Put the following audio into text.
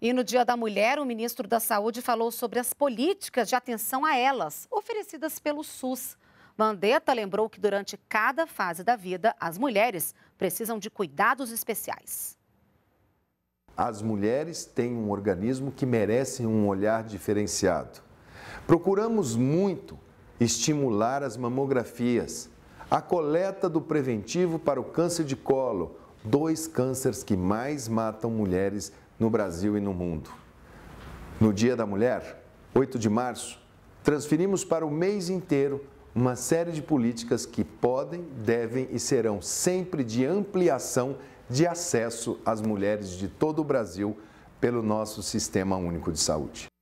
E no Dia da Mulher, o ministro da Saúde falou sobre as políticas de atenção a elas, oferecidas pelo SUS. Mandetta lembrou que durante cada fase da vida, as mulheres precisam de cuidados especiais. As mulheres têm um organismo que merece um olhar diferenciado. Procuramos muito estimular as mamografias, a coleta do preventivo para o câncer de colo, dois cânceres que mais matam mulheres no Brasil e no mundo. No Dia da Mulher, 8 de março, transferimos para o mês inteiro uma série de políticas que podem, devem e serão sempre de ampliação de acesso às mulheres de todo o Brasil pelo nosso Sistema Único de Saúde.